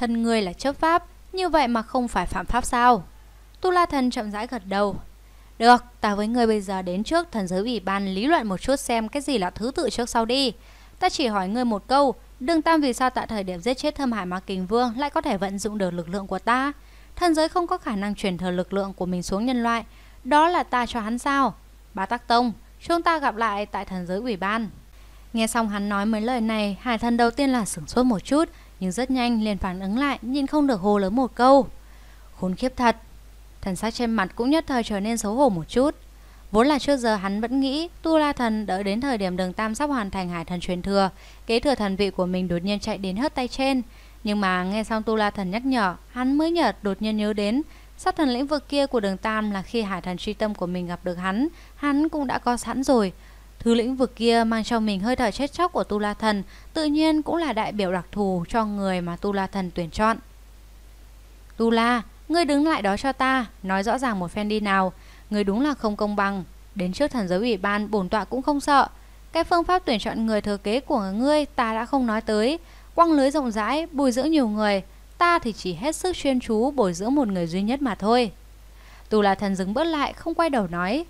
thân ngươi là chấp pháp, như vậy mà không phải phạm pháp sao? Tu La Thần chậm rãi gật đầu. Được, ta với ngươi bây giờ đến trước thần giới ủy ban lý luận một chút xem cái gì là thứ tự trước sau đi. Ta chỉ hỏi ngươi một câu, Đường Tam vì sao tại thời điểm giết chết Thâm Hải Ma Kình Vương lại có thể vận dụng được lực lượng của ta? Thần giới không có khả năng truyền thừa lực lượng của mình xuống nhân loại, đó là ta cho hắn sao? Bá Tắc Tông, chúng ta gặp lại tại thần giới ủy ban. Nghe xong hắn nói mấy lời này, Hải Thần đầu tiên là sửng sốt một chút, nhưng rất nhanh liền phản ứng lại, nhìn không được hồ lớn một câu. Khốn khiếp thật. Thần sắc trên mặt cũng nhất thời trở nên xấu hổ một chút. Vốn là trước giờ hắn vẫn nghĩ Tu La Thần đợi đến thời điểm đường Tam sắp hoàn thành hải thần truyền thừa, kế thừa thần vị của mình đột nhiên chạy đến hất tay trên. Nhưng mà nghe xong Tu La Thần nhắc nhở, hắn mới nhợt đột nhiên nhớ đến, sát thần lĩnh vực kia của đường Tam là khi hải thần truy tâm của mình gặp được hắn, hắn cũng đã có sẵn rồi. Thứ lĩnh vực kia mang trong mình hơi thở chết chóc của Tu La Thần, tự nhiên cũng là đại biểu đặc thù cho người mà Tu La Thần tuyển chọn. Tu La, ngươi đứng lại đó cho ta, nói rõ ràng một phen đi nào. Ngươi đúng là không công bằng, đến trước thần giới ủy ban bổn tọa cũng không sợ. Cái phương pháp tuyển chọn người thừa kế của ngươi ta đã không nói tới, quăng lưới rộng rãi, bồi dưỡng nhiều người, ta thì chỉ hết sức chuyên chú bồi dưỡng một người duy nhất mà thôi. Tu La Thần dừng bước lại, không quay đầu nói,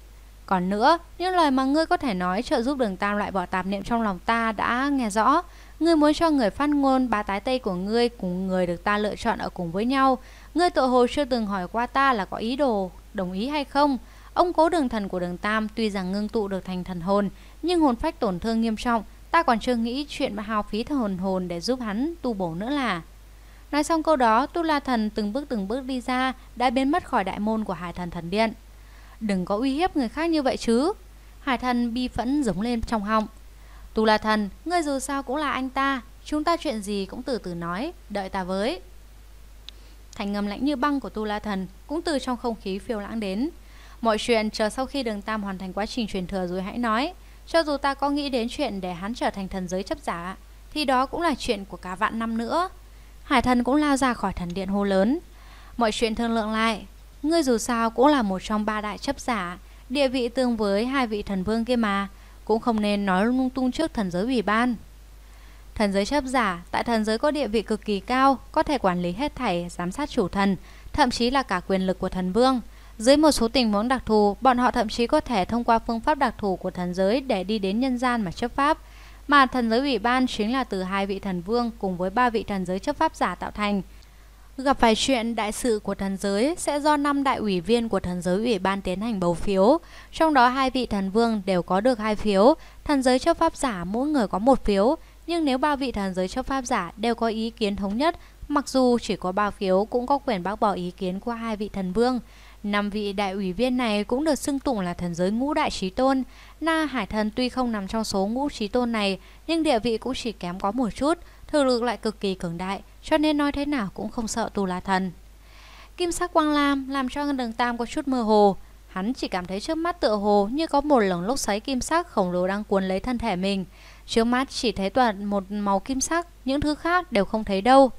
còn nữa, những lời mà ngươi có thể nói trợ giúp đường tam loại bỏ tạp niệm trong lòng ta đã nghe rõ. Ngươi muốn cho người phát ngôn bá tái tây của ngươi cùng người được ta lựa chọn ở cùng với nhau. Ngươi tội hồ chưa từng hỏi qua ta là có ý đồ, đồng ý hay không. Ông cố đường thần của đường tam tuy rằng ngưng tụ được thành thần hồn, nhưng hồn phách tổn thương nghiêm trọng. Ta còn chưa nghĩ chuyện mà hao phí thần hồn để giúp hắn tu bổ nữa là... Nói xong câu đó, Tu La Thần từng bước từng bước đi ra, đã biến mất khỏi đại môn của Hải Thần Thần Điện. Đừng có uy hiếp người khác như vậy chứ Hải thần bi phẫn giống lên trong họng Tu La thần, ngươi dù sao cũng là anh ta Chúng ta chuyện gì cũng từ từ nói Đợi ta với Thành ngầm lạnh như băng của Tu La Thần Cũng từ trong không khí phiêu lãng đến Mọi chuyện chờ sau khi đường Tam hoàn thành quá trình truyền thừa rồi hãy nói Cho dù ta có nghĩ đến chuyện để hắn trở thành thần giới chấp giả Thì đó cũng là chuyện của cả vạn năm nữa Hải thần cũng lao ra khỏi thần điện hô lớn Mọi chuyện thương lượng lại Ngươi dù sao cũng là một trong ba đại chấp giả, địa vị tương với hai vị thần vương kia mà, cũng không nên nói lung tung trước thần giới ủy ban. Thần giới chấp giả tại thần giới có địa vị cực kỳ cao, có thể quản lý hết thảy, giám sát chủ thần, thậm chí là cả quyền lực của thần vương. Dưới một số tình huống đặc thù, bọn họ thậm chí có thể thông qua phương pháp đặc thù của thần giới để đi đến nhân gian mà chấp pháp. Mà thần giới ủy ban chính là từ hai vị thần vương cùng với ba vị thần giới chấp pháp giả tạo thành. Gặp phải chuyện đại sự của thần giới sẽ do năm đại ủy viên của thần giới ủy ban tiến hành bầu phiếu, trong đó hai vị thần vương đều có được hai phiếu, thần giới chấp pháp giả mỗi người có một phiếu, nhưng nếu ba vị thần giới chấp pháp giả đều có ý kiến thống nhất, mặc dù chỉ có ba phiếu cũng có quyền bác bỏ ý kiến của hai vị thần vương. Năm vị đại ủy viên này cũng được xưng tụng là thần giới ngũ đại trí tôn. Na Hải Thần tuy không nằm trong số ngũ trí tôn này, nhưng địa vị cũng chỉ kém có một chút thực lực lại cực kỳ cường đại, cho nên nói thế nào cũng không sợ tu la thần. Kim sắc quang lam làm cho ngân đường tam có chút mơ hồ, hắn chỉ cảm thấy trước mắt tựa hồ như có một lần lốc xoáy kim sắc khổng lồ đang cuốn lấy thân thể mình. Trước mắt chỉ thấy toàn một màu kim sắc, những thứ khác đều không thấy đâu.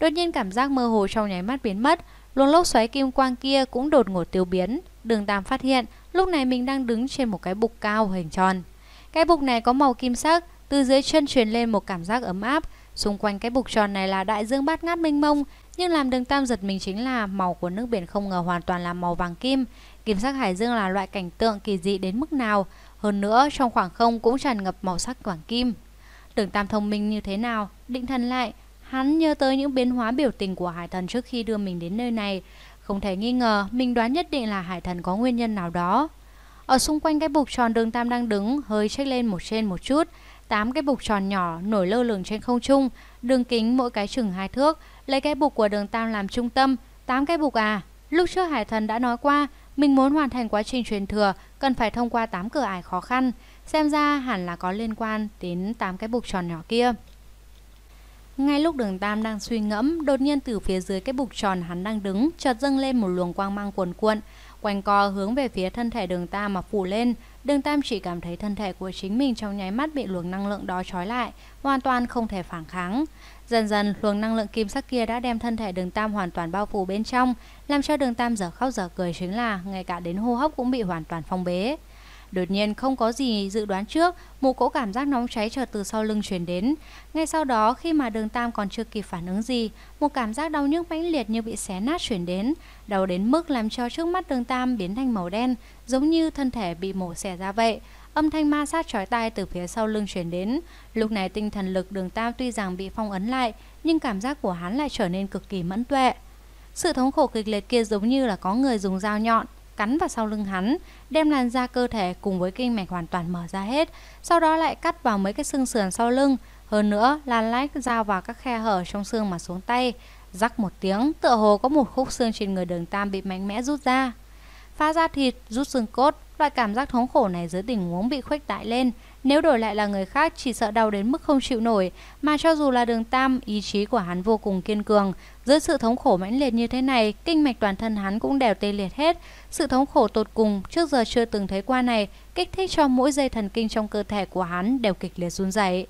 Đột nhiên cảm giác mơ hồ trong nháy mắt biến mất, luồng lốc xoáy kim quang kia cũng đột ngột tiêu biến. Đường Tam phát hiện, lúc này mình đang đứng trên một cái bục cao hình tròn. Cái bục này có màu kim sắc, từ dưới chân truyền lên một cảm giác ấm áp, Xung quanh cái bục tròn này là đại dương bát ngát mênh mông, nhưng làm đường tam giật mình chính là màu của nước biển không ngờ hoàn toàn là màu vàng kim. Kim sắc hải dương là loại cảnh tượng kỳ dị đến mức nào, hơn nữa trong khoảng không cũng tràn ngập màu sắc vàng kim. Đường tam thông minh như thế nào, định thần lại, hắn nhớ tới những biến hóa biểu tình của hải thần trước khi đưa mình đến nơi này. Không thể nghi ngờ, mình đoán nhất định là hải thần có nguyên nhân nào đó. Ở xung quanh cái bục tròn đường tam đang đứng, hơi trách lên một trên một chút, 8 cái bục tròn nhỏ nổi lơ lửng trên không trung, đường kính mỗi cái chừng hai thước, lấy cái bục của đường tam làm trung tâm, 8 cái bục à. Lúc trước Hải Thần đã nói qua, mình muốn hoàn thành quá trình truyền thừa, cần phải thông qua 8 cửa ải khó khăn, xem ra hẳn là có liên quan đến 8 cái bục tròn nhỏ kia. Ngay lúc đường Tam đang suy ngẫm, đột nhiên từ phía dưới cái bục tròn hắn đang đứng, chợt dâng lên một luồng quang mang cuồn cuộn, quanh co hướng về phía thân thể đường Tam mà phủ lên, Đường Tam chỉ cảm thấy thân thể của chính mình trong nháy mắt bị luồng năng lượng đó trói lại, hoàn toàn không thể phản kháng. Dần dần, luồng năng lượng kim sắc kia đã đem thân thể đường Tam hoàn toàn bao phủ bên trong, làm cho đường Tam dở khóc dở cười chính là ngay cả đến hô hấp cũng bị hoàn toàn phong bế. Đột nhiên không có gì dự đoán trước, một cỗ cảm giác nóng cháy chợt từ sau lưng truyền đến. Ngay sau đó khi mà đường Tam còn chưa kịp phản ứng gì, một cảm giác đau nhức mãnh liệt như bị xé nát truyền đến. Đau đến mức làm cho trước mắt đường Tam biến thành màu đen, giống như thân thể bị mổ xẻ ra vậy. Âm thanh ma sát chói tai từ phía sau lưng truyền đến. Lúc này tinh thần lực đường Tam tuy rằng bị phong ấn lại, nhưng cảm giác của hắn lại trở nên cực kỳ mẫn tuệ. Sự thống khổ kịch liệt kia giống như là có người dùng dao nhọn cắn vào sau lưng hắn, đem làn da cơ thể cùng với kinh mạch hoàn toàn mở ra hết, sau đó lại cắt vào mấy cái xương sườn sau lưng, hơn nữa là lách dao vào các khe hở trong xương mà xuống tay, rắc một tiếng, tựa hồ có một khúc xương trên người Đường Tam bị mạnh mẽ rút ra. Phá ra thịt, rút xương cốt, loại cảm giác thống khổ này dưới tình huống bị khuếch đại lên, nếu đổi lại là người khác chỉ sợ đau đến mức không chịu nổi, mà cho dù là đường tam, ý chí của hắn vô cùng kiên cường. Dưới sự thống khổ mãnh liệt như thế này, kinh mạch toàn thân hắn cũng đều tê liệt hết. Sự thống khổ tột cùng trước giờ chưa từng thấy qua này, kích thích cho mỗi dây thần kinh trong cơ thể của hắn đều kịch liệt run rẩy.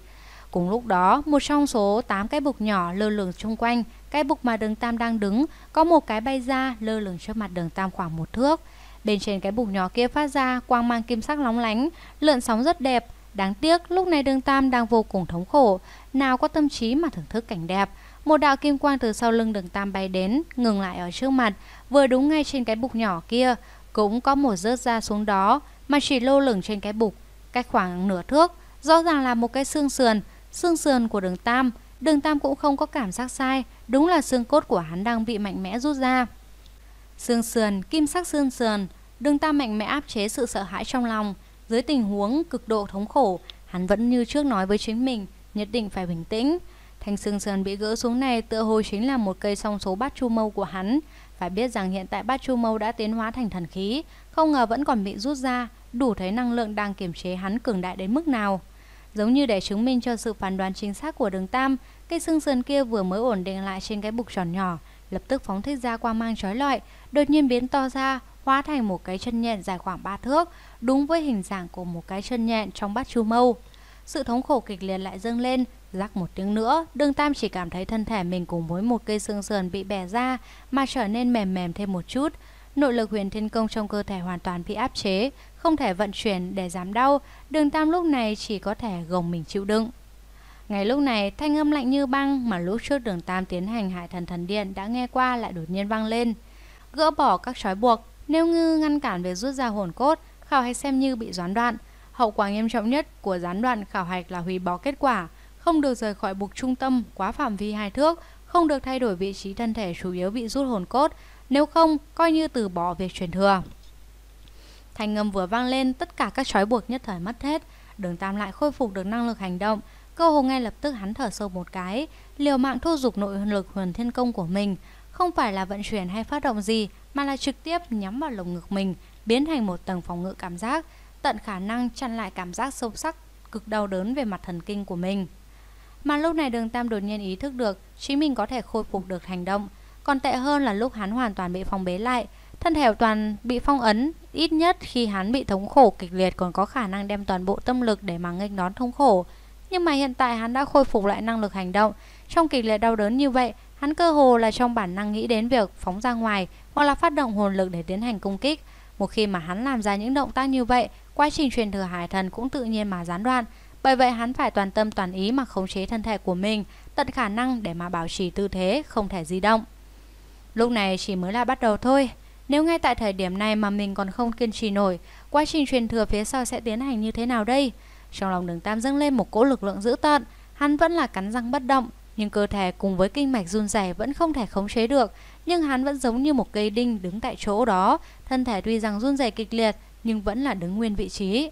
Cùng lúc đó, một trong số 8 cái bục nhỏ lơ lửng chung quanh, cái bục mà đường tam đang đứng, có một cái bay ra lơ lửng trước mặt đường tam khoảng một thước. Bên trên cái bục nhỏ kia phát ra quang mang kim sắc lóng lánh, lượn sóng rất đẹp, Đáng tiếc, lúc này Đường Tam đang vô cùng thống khổ, nào có tâm trí mà thưởng thức cảnh đẹp. Một đạo kim quang từ sau lưng Đường Tam bay đến, ngừng lại ở trước mặt, vừa đúng ngay trên cái bục nhỏ kia, cũng có một rớt ra xuống đó, mà chỉ lô lửng trên cái bục, cách khoảng nửa thước, rõ ràng là một cái xương sườn, xương sườn của Đường Tam. Đường Tam cũng không có cảm giác sai, đúng là xương cốt của hắn đang bị mạnh mẽ rút ra. Xương sườn, kim sắc xương sườn, Đường Tam mạnh mẽ áp chế sự sợ hãi trong lòng. Dưới tình huống cực độ thống khổ, hắn vẫn như trước nói với chính mình, nhất định phải bình tĩnh. Thanh xương sườn bị gỡ xuống này tựa hồ chính là một cây song số bát chu mâu của hắn. Phải biết rằng hiện tại bát chu mâu đã tiến hóa thành thần khí, không ngờ vẫn còn bị rút ra, đủ thấy năng lượng đang kiểm chế hắn cường đại đến mức nào. Giống như để chứng minh cho sự phán đoán chính xác của đường Tam, cây xương sườn kia vừa mới ổn định lại trên cái bục tròn nhỏ, lập tức phóng thích ra quang mang chói lọi, đột nhiên biến to ra, hóa thành một cái chân nhện dài khoảng 3 thước, đúng với hình dạng của một cái chân nhện trong bát chu mâu. Sự thống khổ kịch liệt lại dâng lên, rắc một tiếng nữa, Đường Tam chỉ cảm thấy thân thể mình cùng với một cây xương sườn bị bẻ ra mà trở nên mềm mềm thêm một chút. Nội lực huyền thiên công trong cơ thể hoàn toàn bị áp chế, không thể vận chuyển để giảm đau, Đường Tam lúc này chỉ có thể gồng mình chịu đựng. ngày lúc này, thanh âm lạnh như băng mà lúc trước Đường Tam tiến hành hại thần thần điện đã nghe qua lại đột nhiên vang lên. Gỡ bỏ các trói buộc, nếu ngư ngăn cản việc rút ra hồn cốt, khảo hạch xem như bị gián đoạn. Hậu quả nghiêm trọng nhất của gián đoạn khảo hạch là hủy bỏ kết quả, không được rời khỏi bục trung tâm quá phạm vi hai thước, không được thay đổi vị trí thân thể chủ yếu bị rút hồn cốt, nếu không coi như từ bỏ việc truyền thừa. Thành ngầm vừa vang lên, tất cả các trói buộc nhất thời mất hết, Đường Tam lại khôi phục được năng lực hành động, cơ hồ ngay lập tức hắn thở sâu một cái, liều mạng thu dục nội lực huyền thiên công của mình, không phải là vận chuyển hay phát động gì mà là trực tiếp nhắm vào lồng ngực mình, biến thành một tầng phòng ngự cảm giác, tận khả năng chặn lại cảm giác sâu sắc, cực đau đớn về mặt thần kinh của mình. Mà lúc này Đường Tam đột nhiên ý thức được chính mình có thể khôi phục được hành động, còn tệ hơn là lúc hắn hoàn toàn bị phong bế lại, thân thể toàn bị phong ấn, ít nhất khi hắn bị thống khổ kịch liệt còn có khả năng đem toàn bộ tâm lực để mà nghênh đón thống khổ. Nhưng mà hiện tại hắn đã khôi phục lại năng lực hành động, trong kịch liệt đau đớn như vậy, Hắn cơ hồ là trong bản năng nghĩ đến việc phóng ra ngoài hoặc là phát động hồn lực để tiến hành công kích. Một khi mà hắn làm ra những động tác như vậy, quá trình truyền thừa hải thần cũng tự nhiên mà gián đoạn. Bởi vậy hắn phải toàn tâm toàn ý mà khống chế thân thể của mình, tận khả năng để mà bảo trì tư thế không thể di động. Lúc này chỉ mới là bắt đầu thôi. Nếu ngay tại thời điểm này mà mình còn không kiên trì nổi, quá trình truyền thừa phía sau sẽ tiến hành như thế nào đây? Trong lòng đường Tam dâng lên một cỗ lực lượng dữ tợn, hắn vẫn là cắn răng bất động, nhưng cơ thể cùng với kinh mạch run rẩy vẫn không thể khống chế được Nhưng hắn vẫn giống như một cây đinh đứng tại chỗ đó Thân thể tuy rằng run rẩy kịch liệt Nhưng vẫn là đứng nguyên vị trí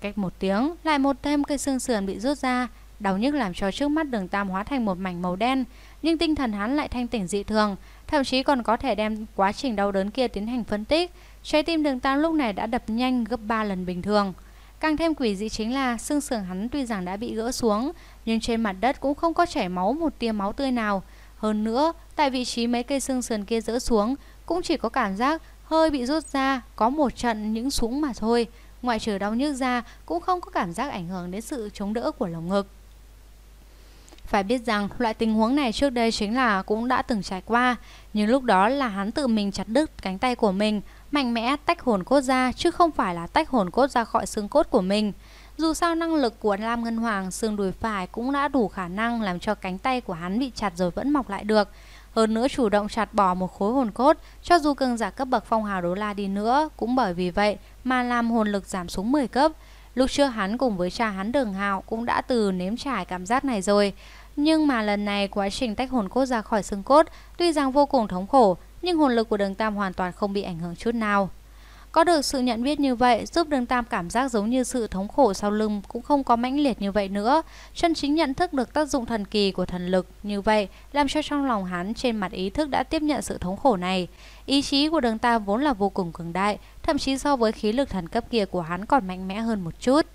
Cách một tiếng Lại một thêm cây xương sườn bị rút ra Đau nhức làm cho trước mắt đường tam hóa thành một mảnh màu đen Nhưng tinh thần hắn lại thanh tỉnh dị thường Thậm chí còn có thể đem quá trình đau đớn kia tiến hành phân tích Trái tim đường tam lúc này đã đập nhanh gấp 3 lần bình thường Càng thêm quỷ dị chính là xương sườn hắn tuy rằng đã bị gỡ xuống, nhưng trên mặt đất cũng không có chảy máu một tia máu tươi nào. Hơn nữa, tại vị trí mấy cây xương sườn kia dỡ xuống, cũng chỉ có cảm giác hơi bị rút ra, có một trận những súng mà thôi. Ngoại trừ đau nhức ra, cũng không có cảm giác ảnh hưởng đến sự chống đỡ của lồng ngực. Phải biết rằng loại tình huống này trước đây chính là cũng đã từng trải qua Nhưng lúc đó là hắn tự mình chặt đứt cánh tay của mình mạnh mẽ tách hồn cốt ra chứ không phải là tách hồn cốt ra khỏi xương cốt của mình. Dù sao năng lực của Lam Ngân Hoàng xương đùi phải cũng đã đủ khả năng làm cho cánh tay của hắn bị chặt rồi vẫn mọc lại được. Hơn nữa chủ động chặt bỏ một khối hồn cốt, cho dù cường giả cấp bậc phong hào đố la đi nữa, cũng bởi vì vậy mà làm hồn lực giảm xuống 10 cấp. Lúc trước hắn cùng với cha hắn đường hạo cũng đã từ nếm trải cảm giác này rồi. Nhưng mà lần này quá trình tách hồn cốt ra khỏi xương cốt, tuy rằng vô cùng thống khổ, nhưng hồn lực của đường Tam hoàn toàn không bị ảnh hưởng chút nào. Có được sự nhận biết như vậy giúp đường Tam cảm giác giống như sự thống khổ sau lưng cũng không có mãnh liệt như vậy nữa. Chân chính nhận thức được tác dụng thần kỳ của thần lực như vậy làm cho trong lòng hắn trên mặt ý thức đã tiếp nhận sự thống khổ này. Ý chí của đường Tam vốn là vô cùng cường đại, thậm chí so với khí lực thần cấp kia của hắn còn mạnh mẽ hơn một chút.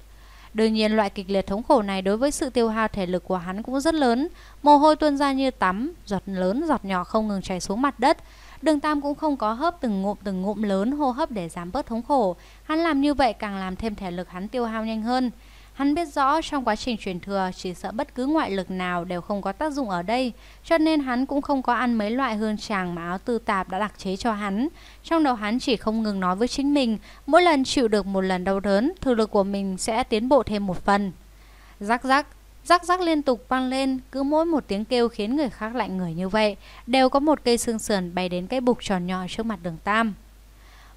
Đương nhiên loại kịch liệt thống khổ này đối với sự tiêu hao thể lực của hắn cũng rất lớn, mồ hôi tuôn ra như tắm, giọt lớn giọt nhỏ không ngừng chảy xuống mặt đất, Đường Tam cũng không có hớp từng ngụm từng ngụm lớn hô hấp để giảm bớt thống khổ. Hắn làm như vậy càng làm thêm thể lực hắn tiêu hao nhanh hơn. Hắn biết rõ trong quá trình truyền thừa chỉ sợ bất cứ ngoại lực nào đều không có tác dụng ở đây, cho nên hắn cũng không có ăn mấy loại hương tràng mà áo tư tạp đã đặc chế cho hắn. Trong đầu hắn chỉ không ngừng nói với chính mình, mỗi lần chịu được một lần đau đớn, thực lực của mình sẽ tiến bộ thêm một phần. Rắc rắc, Rắc rắc liên tục vang lên, cứ mỗi một tiếng kêu khiến người khác lạnh người như vậy, đều có một cây xương sườn bay đến cái bục tròn nhỏ trước mặt đường Tam.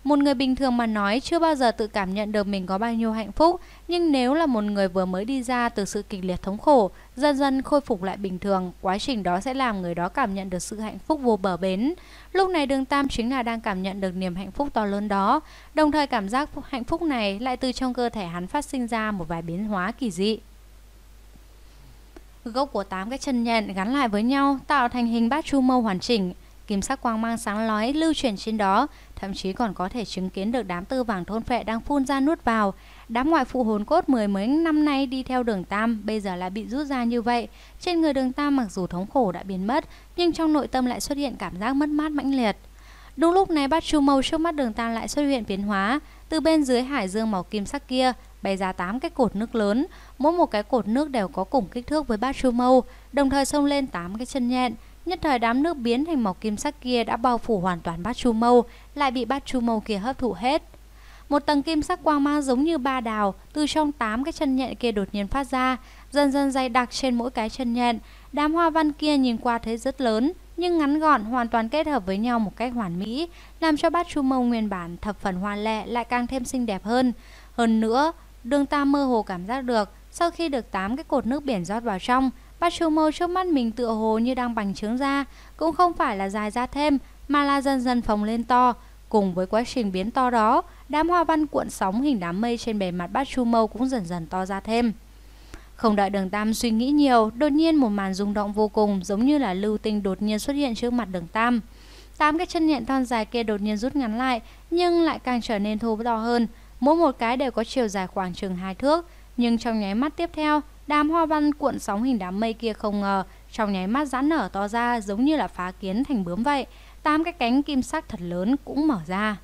Một người bình thường mà nói chưa bao giờ tự cảm nhận được mình có bao nhiêu hạnh phúc, nhưng nếu là một người vừa mới đi ra từ sự kịch liệt thống khổ, dần dần khôi phục lại bình thường, quá trình đó sẽ làm người đó cảm nhận được sự hạnh phúc vô bờ bến. Lúc này Đường Tam chính là đang cảm nhận được niềm hạnh phúc to lớn đó, đồng thời cảm giác hạnh phúc này lại từ trong cơ thể hắn phát sinh ra một vài biến hóa kỳ dị. Gốc của 8 cái chân nhện gắn lại với nhau tạo thành hình bát chu mâu hoàn chỉnh, kim sắc quang mang sáng lói lưu chuyển trên đó, thậm chí còn có thể chứng kiến được đám tư vàng thôn phệ đang phun ra nuốt vào. Đám ngoại phụ hồn cốt mười mấy năm nay đi theo đường Tam, bây giờ lại bị rút ra như vậy. Trên người đường Tam mặc dù thống khổ đã biến mất, nhưng trong nội tâm lại xuất hiện cảm giác mất mát mãnh liệt. Đúng lúc này bát chu mâu trước mắt đường Tam lại xuất hiện biến hóa, từ bên dưới hải dương màu kim sắc kia bay ra tám cái cột nước lớn, Mỗi một cái cột nước đều có cùng kích thước với bát chu mâu, đồng thời xông lên 8 cái chân nhện. Nhất thời đám nước biến thành màu kim sắc kia đã bao phủ hoàn toàn bát chu mâu, lại bị bát chu mâu kia hấp thụ hết. Một tầng kim sắc quang mang giống như ba đào từ trong 8 cái chân nhện kia đột nhiên phát ra, dần dần dày đặc trên mỗi cái chân nhện. Đám hoa văn kia nhìn qua thấy rất lớn, nhưng ngắn gọn hoàn toàn kết hợp với nhau một cách hoàn mỹ, làm cho bát chu mâu nguyên bản thập phần hoa lệ lại càng thêm xinh đẹp hơn. Hơn nữa, đường ta mơ hồ cảm giác được sau khi được 8 cái cột nước biển rót vào trong, Bashumo trước mắt mình tựa hồ như đang bành trướng ra, cũng không phải là dài ra thêm, mà là dần dần phồng lên to. Cùng với quá trình biến to đó, đám hoa văn cuộn sóng hình đám mây trên bề mặt Bashumo cũng dần dần to ra thêm. Không đợi đường Tam suy nghĩ nhiều, đột nhiên một màn rung động vô cùng giống như là lưu tinh đột nhiên xuất hiện trước mặt đường Tam. Tám cái chân nhện thon dài kia đột nhiên rút ngắn lại, nhưng lại càng trở nên thô to hơn. Mỗi một cái đều có chiều dài khoảng chừng hai thước, nhưng trong nháy mắt tiếp theo, đám hoa văn cuộn sóng hình đám mây kia không ngờ, trong nháy mắt giãn nở to ra giống như là phá kiến thành bướm vậy. Tám cái cánh kim sắc thật lớn cũng mở ra.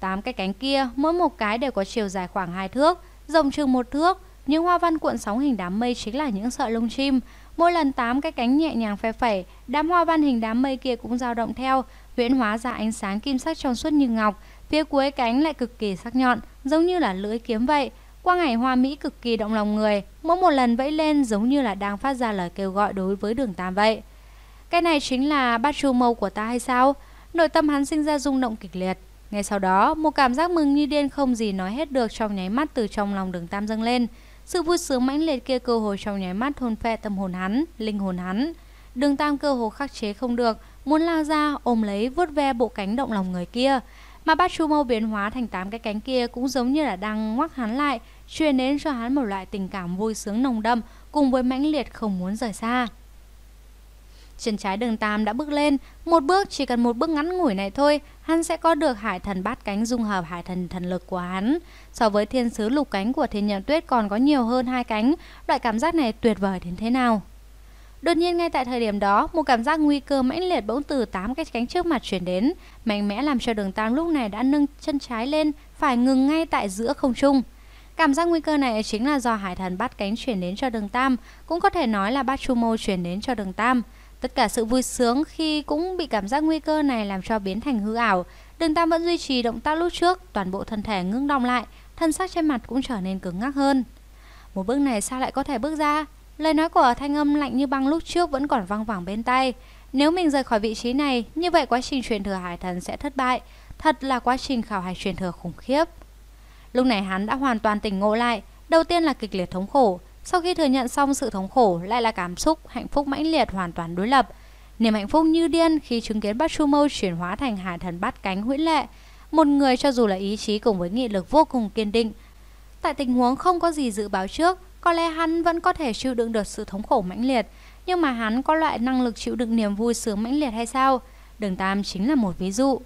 Tám cái cánh kia, mỗi một cái đều có chiều dài khoảng 2 thước, rộng chừng một thước. Những hoa văn cuộn sóng hình đám mây chính là những sợi lông chim. Mỗi lần tám cái cánh nhẹ nhàng phe phẩy, đám hoa văn hình đám mây kia cũng dao động theo, huyễn hóa ra ánh sáng kim sắc trong suốt như ngọc, phía cuối cánh lại cực kỳ sắc nhọn, giống như là lưỡi kiếm vậy. Quang hải hoa Mỹ cực kỳ động lòng người, mỗi một lần vẫy lên giống như là đang phát ra lời kêu gọi đối với đường Tam vậy. Cái này chính là bát chu mâu của ta hay sao? Nội tâm hắn sinh ra rung động kịch liệt. Ngay sau đó, một cảm giác mừng như điên không gì nói hết được trong nháy mắt từ trong lòng đường Tam dâng lên. Sự vui sướng mãnh liệt kia cơ hồ trong nháy mắt hôn phệ tâm hồn hắn, linh hồn hắn. Đường Tam cơ hồ khắc chế không được, muốn lao ra ôm lấy vuốt ve bộ cánh động lòng người kia. Mà Batshumo biến hóa thành tám cái cánh kia cũng giống như là đang ngoắc hắn lại, truyền đến cho hắn một loại tình cảm vui sướng nồng đậm cùng với mãnh liệt không muốn rời xa. Chân trái đường tam đã bước lên, một bước chỉ cần một bước ngắn ngủi này thôi, hắn sẽ có được hải thần bát cánh dung hợp hải thần thần lực của hắn. So với thiên sứ lục cánh của thiên nhận tuyết còn có nhiều hơn hai cánh, loại cảm giác này tuyệt vời đến thế nào. Đột nhiên ngay tại thời điểm đó, một cảm giác nguy cơ mãnh liệt bỗng từ tám cái cánh trước mặt chuyển đến, mạnh mẽ làm cho đường Tam lúc này đã nâng chân trái lên, phải ngừng ngay tại giữa không trung. Cảm giác nguy cơ này chính là do hải thần bắt cánh chuyển đến cho đường Tam, cũng có thể nói là bắt chu mô chuyển đến cho đường Tam. Tất cả sự vui sướng khi cũng bị cảm giác nguy cơ này làm cho biến thành hư ảo. Đường Tam vẫn duy trì động tác lúc trước, toàn bộ thân thể ngưng đong lại, thân xác trên mặt cũng trở nên cứng ngắc hơn. Một bước này sao lại có thể bước ra? Lời nói của thanh âm lạnh như băng lúc trước vẫn còn văng vẳng bên tay. Nếu mình rời khỏi vị trí này, như vậy quá trình truyền thừa hải thần sẽ thất bại. Thật là quá trình khảo hải truyền thừa khủng khiếp. Lúc này hắn đã hoàn toàn tỉnh ngộ lại. Đầu tiên là kịch liệt thống khổ. Sau khi thừa nhận xong sự thống khổ, lại là cảm xúc hạnh phúc mãnh liệt hoàn toàn đối lập. Niềm hạnh phúc như điên khi chứng kiến bát chu mâu chuyển hóa thành hải thần bát cánh huyễn lệ. Một người cho dù là ý chí cùng với nghị lực vô cùng kiên định. Tại tình huống không có gì dự báo trước, có lẽ hắn vẫn có thể chịu đựng được sự thống khổ mãnh liệt, nhưng mà hắn có loại năng lực chịu đựng niềm vui sướng mãnh liệt hay sao? Đường Tam chính là một ví dụ.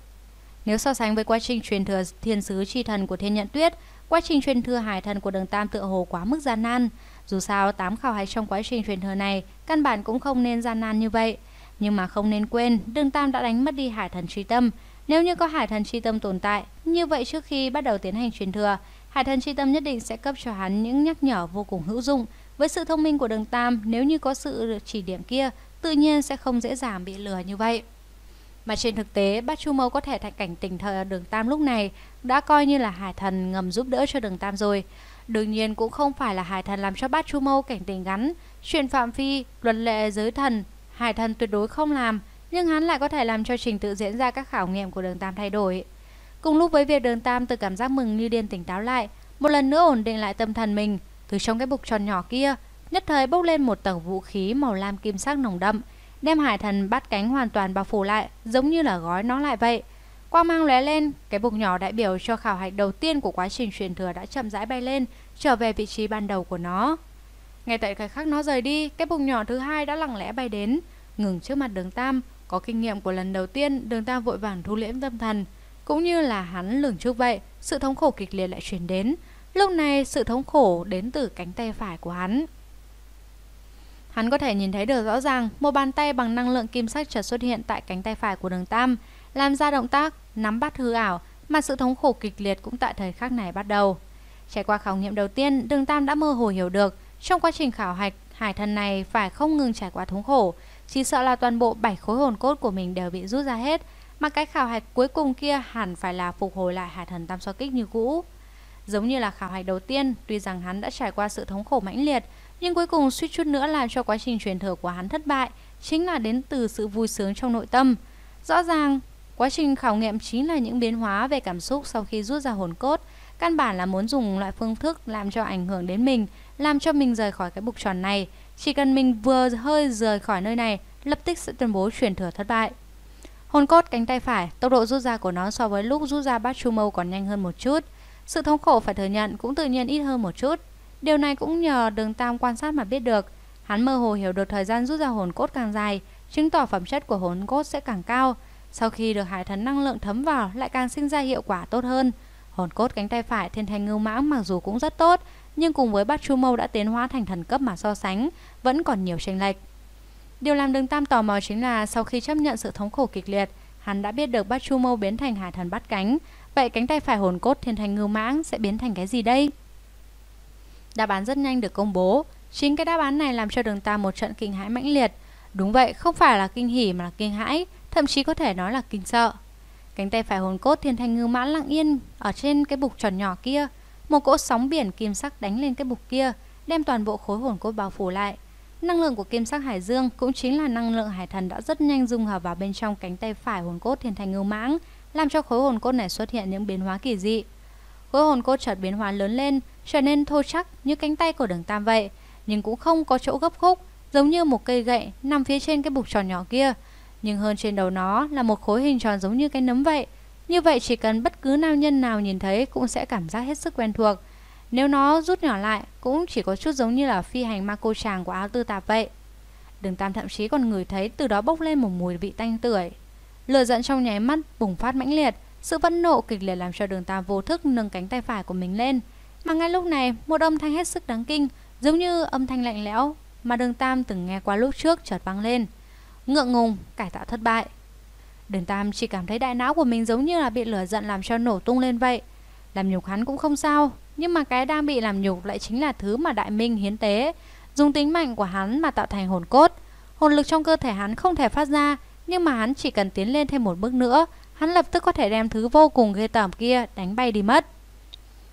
Nếu so sánh với quá trình truyền thừa thiên sứ chi thần của Thiên Nhận Tuyết, quá trình truyền thừa hải thần của Đường Tam tựa hồ quá mức gian nan. Dù sao, tám khảo hạch trong quá trình truyền thừa này căn bản cũng không nên gian nan như vậy. Nhưng mà không nên quên, Đường Tam đã đánh mất đi hải thần truy tâm. Nếu như có hải thần truy tâm tồn tại, như vậy trước khi bắt đầu tiến hành truyền thừa, Hải thần tri tâm nhất định sẽ cấp cho hắn những nhắc nhở vô cùng hữu dụng. Với sự thông minh của đường Tam, nếu như có sự chỉ điểm kia, tự nhiên sẽ không dễ dàng bị lừa như vậy. Mà trên thực tế, bác Chu Mâu có thể thành cảnh tình thời đường Tam lúc này đã coi như là hải thần ngầm giúp đỡ cho đường Tam rồi. Đương nhiên cũng không phải là hải thần làm cho bác Chu Mâu cảnh tình gắn. Chuyện phạm phi, luật lệ giới thần, hải thần tuyệt đối không làm, nhưng hắn lại có thể làm cho trình tự diễn ra các khảo nghiệm của đường Tam thay đổi. Cùng lúc với việc đường Tam từ cảm giác mừng như điên tỉnh táo lại, một lần nữa ổn định lại tâm thần mình, từ trong cái bục tròn nhỏ kia, nhất thời bốc lên một tầng vũ khí màu lam kim sắc nồng đậm, đem hải thần bắt cánh hoàn toàn bao phủ lại, giống như là gói nó lại vậy. Quang mang lóe lên, cái bục nhỏ đại biểu cho khảo hạch đầu tiên của quá trình truyền thừa đã chậm rãi bay lên, trở về vị trí ban đầu của nó. Ngay tại thời khắc nó rời đi, cái bục nhỏ thứ hai đã lặng lẽ bay đến, ngừng trước mặt đường Tam. Có kinh nghiệm của lần đầu tiên, đường Tam vội vàng thu liễm tâm thần, cũng như là hắn lường trước vậy, sự thống khổ kịch liệt lại truyền đến. Lúc này sự thống khổ đến từ cánh tay phải của hắn. Hắn có thể nhìn thấy được rõ ràng một bàn tay bằng năng lượng kim sắc chợt xuất hiện tại cánh tay phải của đường Tam, làm ra động tác nắm bắt hư ảo mà sự thống khổ kịch liệt cũng tại thời khắc này bắt đầu. Trải qua khảo nghiệm đầu tiên, đường Tam đã mơ hồ hiểu được trong quá trình khảo hạch, hải thần này phải không ngừng trải qua thống khổ, chỉ sợ là toàn bộ bảy khối hồn cốt của mình đều bị rút ra hết, mà cái khảo hạch cuối cùng kia hẳn phải là phục hồi lại hải thần tam so kích như cũ. Giống như là khảo hạch đầu tiên, tuy rằng hắn đã trải qua sự thống khổ mãnh liệt, nhưng cuối cùng suýt chút nữa làm cho quá trình truyền thừa của hắn thất bại, chính là đến từ sự vui sướng trong nội tâm. Rõ ràng, quá trình khảo nghiệm chính là những biến hóa về cảm xúc sau khi rút ra hồn cốt, căn bản là muốn dùng loại phương thức làm cho ảnh hưởng đến mình, làm cho mình rời khỏi cái bục tròn này. Chỉ cần mình vừa hơi rời khỏi nơi này, lập tức sẽ tuyên bố truyền thừa thất bại. Hồn cốt cánh tay phải, tốc độ rút ra của nó so với lúc rút ra bát chu mâu còn nhanh hơn một chút. Sự thống khổ phải thừa nhận cũng tự nhiên ít hơn một chút. Điều này cũng nhờ đường tam quan sát mà biết được. Hắn mơ hồ hiểu được thời gian rút ra hồn cốt càng dài, chứng tỏ phẩm chất của hồn cốt sẽ càng cao. Sau khi được hải thần năng lượng thấm vào lại càng sinh ra hiệu quả tốt hơn. Hồn cốt cánh tay phải thiên thành ngưu mãng mặc dù cũng rất tốt, nhưng cùng với bát chu mâu đã tiến hóa thành thần cấp mà so sánh, vẫn còn nhiều chênh lệch. Điều làm Đường Tam tò mò chính là sau khi chấp nhận sự thống khổ kịch liệt, hắn đã biết được Bát Chu Mâu biến thành Hải Thần Bát Cánh, vậy cánh tay phải hồn cốt Thiên Thành ngư Mãng sẽ biến thành cái gì đây? Đáp án rất nhanh được công bố, chính cái đáp án này làm cho Đường Tam một trận kinh hãi mãnh liệt. Đúng vậy, không phải là kinh hỉ mà là kinh hãi, thậm chí có thể nói là kinh sợ. Cánh tay phải hồn cốt Thiên Thành ngư Mãng lặng yên ở trên cái bục tròn nhỏ kia, một cỗ sóng biển kim sắc đánh lên cái bục kia, đem toàn bộ khối hồn cốt bao phủ lại. Năng lượng của kim sắc hải dương cũng chính là năng lượng hải thần đã rất nhanh dung hợp vào bên trong cánh tay phải hồn cốt thiên thành ngưu mãng, làm cho khối hồn cốt này xuất hiện những biến hóa kỳ dị. Khối hồn cốt chợt biến hóa lớn lên, trở nên thô chắc như cánh tay của đường tam vậy, nhưng cũng không có chỗ gấp khúc, giống như một cây gậy nằm phía trên cái bục tròn nhỏ kia. Nhưng hơn trên đầu nó là một khối hình tròn giống như cái nấm vậy. Như vậy chỉ cần bất cứ nam nhân nào nhìn thấy cũng sẽ cảm giác hết sức quen thuộc. Nếu nó rút nhỏ lại, cũng chỉ có chút giống như là phi hành ma cô chàng của áo tư tạp vậy. Đường Tam thậm chí còn ngửi thấy từ đó bốc lên một mùi vị tanh tưởi. Lửa giận trong nháy mắt bùng phát mãnh liệt, sự phẫn nộ kịch liệt làm cho Đường Tam vô thức nâng cánh tay phải của mình lên. Mà ngay lúc này, một âm thanh hết sức đáng kinh, giống như âm thanh lạnh lẽo mà Đường Tam từng nghe qua lúc trước chợt vang lên. Ngượng ngùng, cải tạo thất bại. Đường Tam chỉ cảm thấy đại não của mình giống như là bị lửa giận làm cho nổ tung lên vậy. Làm nhục hắn cũng không sao, nhưng mà cái đang bị làm nhục lại chính là thứ mà Đại Minh hiến tế Dùng tính mạnh của hắn mà tạo thành hồn cốt Hồn lực trong cơ thể hắn không thể phát ra Nhưng mà hắn chỉ cần tiến lên thêm một bước nữa Hắn lập tức có thể đem thứ vô cùng ghê tởm kia đánh bay đi mất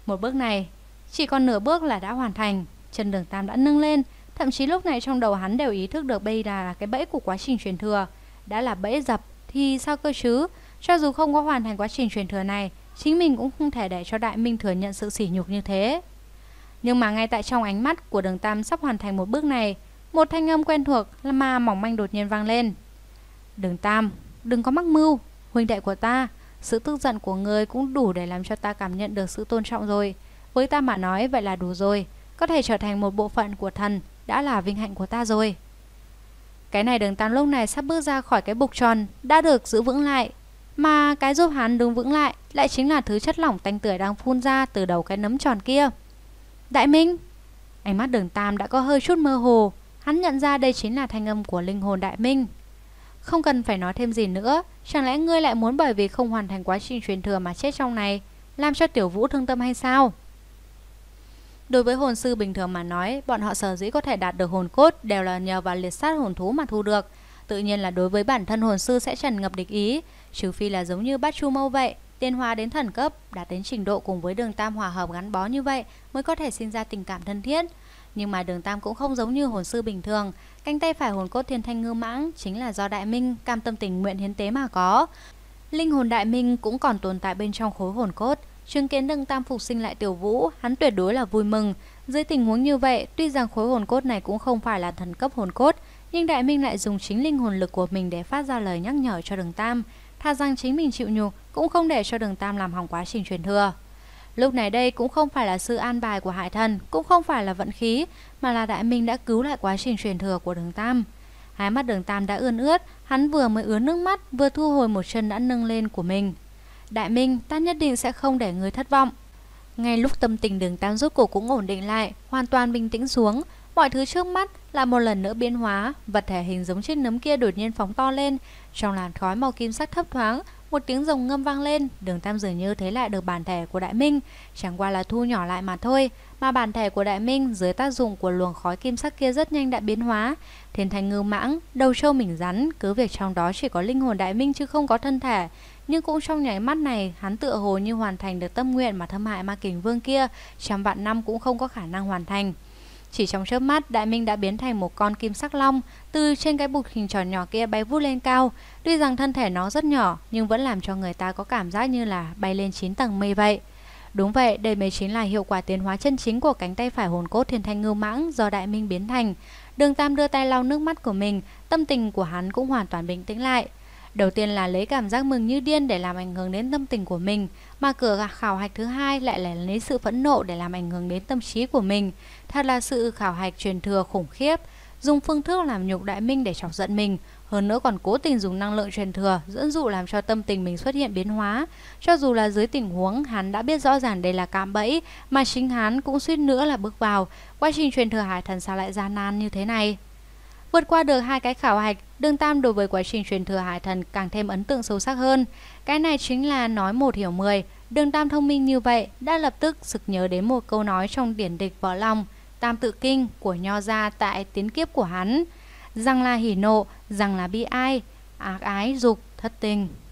Một bước này Chỉ còn nửa bước là đã hoàn thành Chân đường tam đã nâng lên Thậm chí lúc này trong đầu hắn đều ý thức được bây là cái bẫy của quá trình truyền thừa Đã là bẫy dập thì sao cơ chứ Cho dù không có hoàn thành quá trình truyền thừa này Chính mình cũng không thể để cho Đại Minh thừa nhận sự sỉ nhục như thế. Nhưng mà ngay tại trong ánh mắt của đường Tam sắp hoàn thành một bước này, một thanh âm quen thuộc là ma mỏng manh đột nhiên vang lên. Đường Tam, đừng có mắc mưu, huynh đệ của ta, sự tức giận của người cũng đủ để làm cho ta cảm nhận được sự tôn trọng rồi. Với ta mà nói vậy là đủ rồi, có thể trở thành một bộ phận của thần đã là vinh hạnh của ta rồi. Cái này đường Tam lúc này sắp bước ra khỏi cái bục tròn đã được giữ vững lại, mà cái giúp hắn đứng vững lại lại chính là thứ chất lỏng tanh tưởi đang phun ra từ đầu cái nấm tròn kia. Đại Minh! Ánh mắt đường Tam đã có hơi chút mơ hồ, hắn nhận ra đây chính là thanh âm của linh hồn Đại Minh. Không cần phải nói thêm gì nữa, chẳng lẽ ngươi lại muốn bởi vì không hoàn thành quá trình truyền thừa mà chết trong này, làm cho tiểu vũ thương tâm hay sao? Đối với hồn sư bình thường mà nói, bọn họ sở dĩ có thể đạt được hồn cốt đều là nhờ vào liệt sát hồn thú mà thu được. Tự nhiên là đối với bản thân hồn sư sẽ trần ngập địch ý, trừ phi là giống như bát chu mâu vậy, tiên hóa đến thần cấp, đạt đến trình độ cùng với đường tam hòa hợp gắn bó như vậy mới có thể sinh ra tình cảm thân thiết. Nhưng mà đường tam cũng không giống như hồn sư bình thường, cánh tay phải hồn cốt thiên thanh ngư mãng chính là do đại minh cam tâm tình nguyện hiến tế mà có. Linh hồn đại minh cũng còn tồn tại bên trong khối hồn cốt, chứng kiến đường tam phục sinh lại tiểu vũ, hắn tuyệt đối là vui mừng. Dưới tình huống như vậy, tuy rằng khối hồn cốt này cũng không phải là thần cấp hồn cốt, nhưng đại minh lại dùng chính linh hồn lực của mình để phát ra lời nhắc nhở cho đường tam tha rằng chính mình chịu nhục cũng không để cho đường tam làm hỏng quá trình truyền thừa. Lúc này đây cũng không phải là sự an bài của hải thần, cũng không phải là vận khí, mà là đại minh đã cứu lại quá trình truyền thừa của đường tam. Hai mắt đường tam đã ươn ướt, hắn vừa mới ướn nước mắt, vừa thu hồi một chân đã nâng lên của mình. Đại minh, ta nhất định sẽ không để người thất vọng. Ngay lúc tâm tình đường tam rốt cuộc cũng ổn định lại, hoàn toàn bình tĩnh xuống, mọi thứ trước mắt là một lần nữa biến hóa, vật thể hình giống chiếc nấm kia đột nhiên phóng to lên, trong làn khói màu kim sắc thấp thoáng, một tiếng rồng ngâm vang lên, đường tam dường như thấy lại được bản thể của đại minh, chẳng qua là thu nhỏ lại mà thôi, mà bản thể của đại minh dưới tác dụng của luồng khói kim sắc kia rất nhanh đã biến hóa. Thiên thành ngư mãng, đầu trâu mình rắn, cứ việc trong đó chỉ có linh hồn đại minh chứ không có thân thể, nhưng cũng trong nháy mắt này, hắn tựa hồ như hoàn thành được tâm nguyện mà thâm hại ma kình vương kia, trăm vạn năm cũng không có khả năng hoàn thành. Chỉ trong chớp mắt, Đại Minh đã biến thành một con kim sắc long, từ trên cái bục hình tròn nhỏ kia bay vút lên cao. Tuy rằng thân thể nó rất nhỏ, nhưng vẫn làm cho người ta có cảm giác như là bay lên 9 tầng mây vậy. Đúng vậy, đây mới chính là hiệu quả tiến hóa chân chính của cánh tay phải hồn cốt thiên thanh ngưu mãng do Đại Minh biến thành. Đường Tam đưa tay lau nước mắt của mình, tâm tình của hắn cũng hoàn toàn bình tĩnh lại. Đầu tiên là lấy cảm giác mừng như điên để làm ảnh hưởng đến tâm tình của mình, mà cửa khảo hạch thứ hai lại là lấy sự phẫn nộ để làm ảnh hưởng đến tâm trí của mình. Thật là sự khảo hạch truyền thừa khủng khiếp, dùng phương thức làm nhục đại minh để chọc giận mình, hơn nữa còn cố tình dùng năng lượng truyền thừa dẫn dụ làm cho tâm tình mình xuất hiện biến hóa. Cho dù là dưới tình huống hắn đã biết rõ ràng đây là cạm bẫy mà chính hắn cũng suýt nữa là bước vào, quá trình truyền thừa hải thần sao lại gian nan như thế này. Vượt qua được hai cái khảo hạch, Đường Tam đối với quá trình truyền thừa hải thần càng thêm ấn tượng sâu sắc hơn. Cái này chính là nói một hiểu mười. Đường Tam thông minh như vậy đã lập tức sực nhớ đến một câu nói trong điển địch võ lòng Tam tự kinh của Nho Gia tại tiến kiếp của hắn. Rằng là hỉ nộ, rằng là bi ai, ác ái, dục, thất tình.